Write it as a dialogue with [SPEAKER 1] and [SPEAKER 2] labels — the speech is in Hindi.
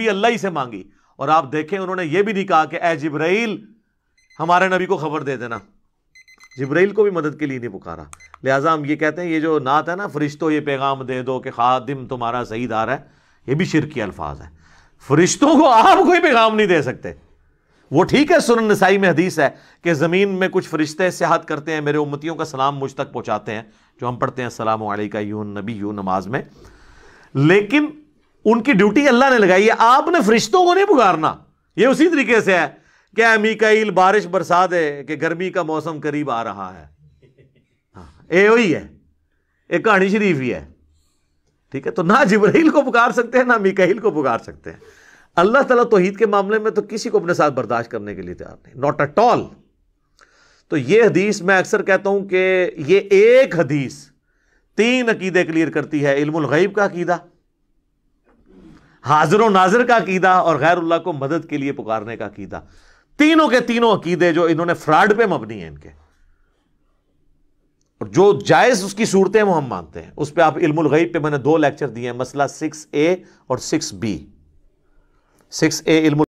[SPEAKER 1] भी अल्लाह ही से मांगी और आप देखें उन्होंने ये भी नहीं कहा कि ए जिब्राइल हमारे नबी को खबर दे देना जिब्राइल को भी मदद के लिए नहीं पुकारा लिहाजा हम ये कहते हैं ये जो नात है ना फरिश्तों ये पैगाम दे दो कि खादिम तुम्हारा सही दार है ये भी शिर के अल्फाज है फरिश्तों को आप कोई पैगाम नहीं दे सकते वो ठीक है सुन नसाई में हदीस है कि ज़मीन में कुछ फरिश्ते सियाहत करते हैं मेरे उम्मतियों का सलाम मुझ तक पहुंचाते हैं जो हम पढ़ते हैं सलाम का यू नबी यू नमाज में लेकिन उनकी ड्यूटी अल्लाह ने लगाई है आपने फरिश्तों को नहीं पुकारना ये उसी तरीके से है क्या मीकाईल बारिश बरसा दे कि गर्मी का मौसम करीब आ रहा है हाँ, ये वही है एक कहानी शरीफ ही है ठीक है तो ना जबरील को पुकार सकते हैं ना मीकाइल को पुकार सकते हैं अल्लाह तला तोहहीद के मामले में तो किसी को अपने साथ बर्दाश्त करने के लिए तैयार नहीं नॉट एट ऑल तो ये हदीस मैं अक्सर कहता हूं कि ये एक हदीस तीन अकीदे क्लियर करती है इल्मुल गैब का अकीदा हाजिर नाजिर का अकीदा और गैर गैरुल्ला को मदद के लिए पुकारने का अकीदा तीनों के तीनों अकीदे जो इन्होंने फ्रॉड पे मबनी है इनके और जो जायज़ उसकी सूरतें वो हम मानते हैं उस पर आप इल्मगैब पे मैंने दो लेक्चर दिए हैं मसला सिक्स ए और सिक्स बी सिक्स ए इल्म